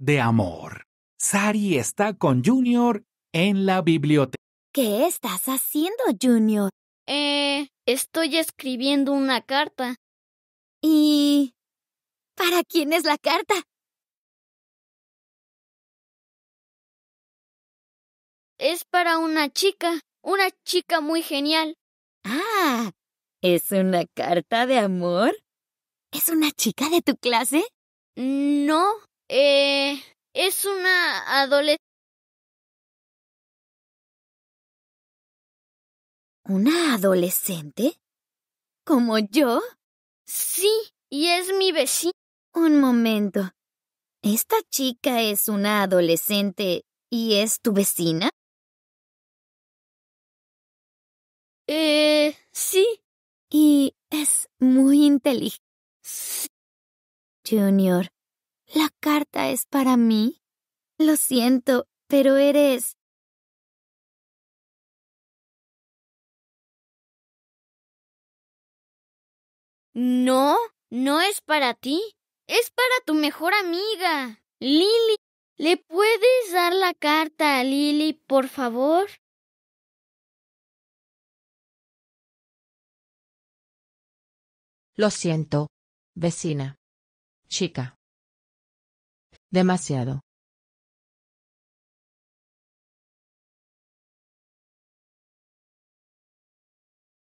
de amor. Sari está con Junior en la biblioteca. ¿Qué estás haciendo, Junior? Eh, estoy escribiendo una carta. ¿Y para quién es la carta? Es para una chica, una chica muy genial. Ah, ¿es una carta de amor? ¿Es una chica de tu clase? No, eh, es una adolescente. ¿Una adolescente? ¿Como yo? Sí, y es mi vecina. Un momento. ¿Esta chica es una adolescente y es tu vecina? Eh, sí. Y es muy inteligente. Junior, ¿La carta es para mí? Lo siento, pero eres... No, no es para ti. Es para tu mejor amiga, Lily. ¿Le puedes dar la carta a Lily, por favor? Lo siento, vecina. Chica. Demasiado.